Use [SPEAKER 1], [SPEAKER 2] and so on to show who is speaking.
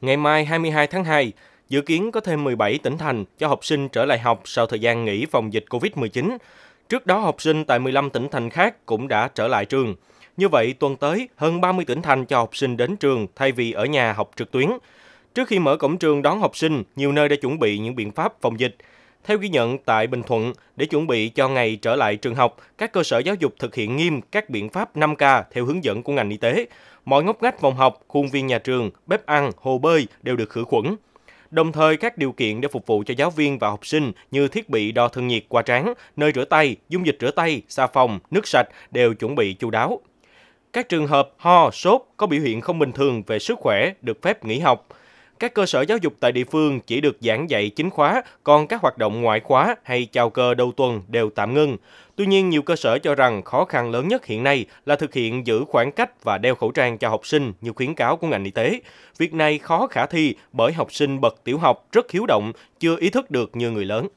[SPEAKER 1] Ngày mai 22 tháng 2, dự kiến có thêm 17 tỉnh thành cho học sinh trở lại học sau thời gian nghỉ phòng dịch COVID-19. Trước đó, học sinh tại 15 tỉnh thành khác cũng đã trở lại trường. Như vậy, tuần tới, hơn 30 tỉnh thành cho học sinh đến trường thay vì ở nhà học trực tuyến. Trước khi mở cổng trường đón học sinh, nhiều nơi đã chuẩn bị những biện pháp phòng dịch. Theo ghi nhận tại Bình Thuận, để chuẩn bị cho ngày trở lại trường học, các cơ sở giáo dục thực hiện nghiêm các biện pháp 5K theo hướng dẫn của ngành y tế. Mọi ngóc ngách phòng học, khuôn viên nhà trường, bếp ăn, hồ bơi đều được khử khuẩn. Đồng thời các điều kiện để phục vụ cho giáo viên và học sinh như thiết bị đo thân nhiệt qua tráng, nơi rửa tay, dung dịch rửa tay, xà phòng, nước sạch đều chuẩn bị chu đáo. Các trường hợp ho, sốt có biểu hiện không bình thường về sức khỏe được phép nghỉ học các cơ sở giáo dục tại địa phương chỉ được giảng dạy chính khóa, còn các hoạt động ngoại khóa hay chào cờ đầu tuần đều tạm ngưng. Tuy nhiên, nhiều cơ sở cho rằng khó khăn lớn nhất hiện nay là thực hiện giữ khoảng cách và đeo khẩu trang cho học sinh như khuyến cáo của ngành y tế. Việc này khó khả thi bởi học sinh bậc tiểu học rất hiếu động, chưa ý thức được như người lớn.